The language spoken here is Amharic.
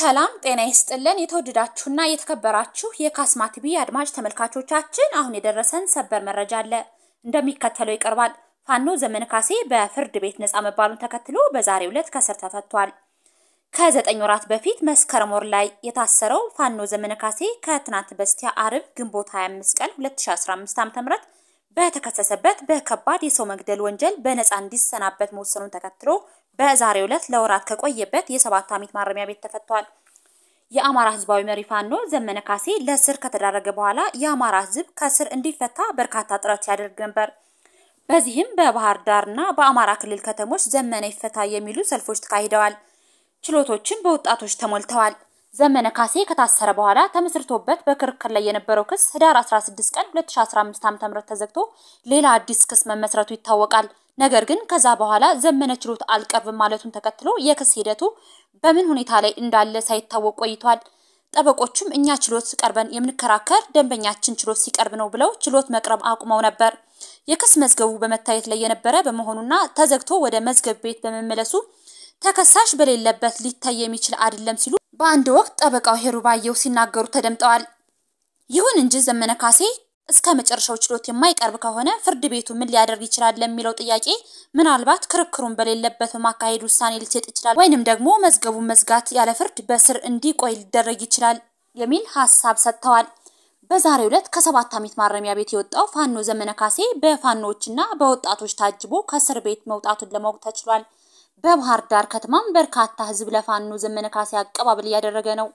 ሰላም ጤና ይስጥልን። የተወደዳችሁና የተከበራችሁ የካስማ ቲቪ አድማጭ ተመልካቾቻችን አሁን የደረሰን ሰበር መረጃ አለ፣ እንደሚከተለው ይቀርባል። ፋኖ ዘመነ ካሴ በፍርድ ቤት ነፃ መባሉን ተከትሎ በዛሬው ዕለት ከእስር ተፈቷል። ከዘጠኝ ወራት በፊት መስከረም ወር ላይ የታሰረው ፋኖ ዘመነ ካሴ ከትናንት በስቲያ አርብ ግንቦት 25 ቀን 2015 ዓ.ም በተከሰሰበት በከባድ የሰው መግደል ወንጀል በነፃ እንዲሰናበት መወሰኑን ተከትሎ በዛሬው ዕለት ለወራት ከቆየበት የሰባት ዓመት ማረሚያ ቤት ተፈቷል። የአማራ ህዝባዊ መሪ ፋኖ ዘመነ ካሴ ለእስር ከተዳረገ በኋላ የአማራ ህዝብ ከእስር እንዲፈታ በርካታ ጥረት ሲያደርግ ነበር። በዚህም በባህር ዳርና በአማራ ክልል ከተሞች ዘመነ ይፈታ የሚሉ ሰልፎች ተካሂደዋል። ችሎቶችን በወጣቶች ተሞልተዋል። ዘመነ ካሴ ከታሰረ በኋላ ተመስርቶበት በክርክር ላይ የነበረው ክስ ህዳር 16 ቀን 2015 ዓ.ም ተዘግቶ ሌላ አዲስ ክስ መመስረቱ ይታወቃል። ነገር ግን ከዛ በኋላ ዘመነ ችሎት አልቀርብም ማለቱን ተከትሎ የክስ ሂደቱ በምን ሁኔታ ላይ እንዳለ ሳይታወቅ ቆይቷል። ጠበቆቹም እኛ ችሎት ቀርበን የምንከራከር ደንበኛችን ችሎት ሲቀርብ ነው ብለው ችሎት መቅረብ አቁመው ነበር። የክስ መዝገቡ በመታየት ላይ የነበረ በመሆኑና ተዘግቶ ወደ መዝገብ ቤት በመመለሱ ተከሳሽ በሌለበት ሊታይ የሚችል አይደለም ሲሉ በአንድ ወቅት ጠበቃው ሄሩባየው ሲናገሩ ተደምጠዋል። ይሁን እንጂ ዘመነ ካሴ እስከ መጨረሻው ችሎት የማይቀርብ ከሆነ ፍርድ ቤቱ ምን ሊያደርግ ይችላል ለሚለው ጥያቄ ምናልባት ክርክሩን በሌለበት በማካሄድ ውሳኔ ሊሰጥ ይችላል፣ ወይንም ደግሞ መዝገቡን መዝጋት ያለ ፍርድ በስር እንዲቆይ ሊደረግ ይችላል የሚል ሀሳብ ሰጥተዋል። በዛሬው ዕለት ከሰባት ዓመት ማረሚያ ቤት የወጣው ፋኖ ዘመነ ካሴ በፋኖዎችና በወጣቶች ታጅቦ ከእስር ቤት መውጣቱን ለማወቅ ተችሏል። በባህር ዳር ከተማም በርካታ ህዝብ ለፋኖ ዘመነ ካሴ አቀባበል እያደረገ ነው።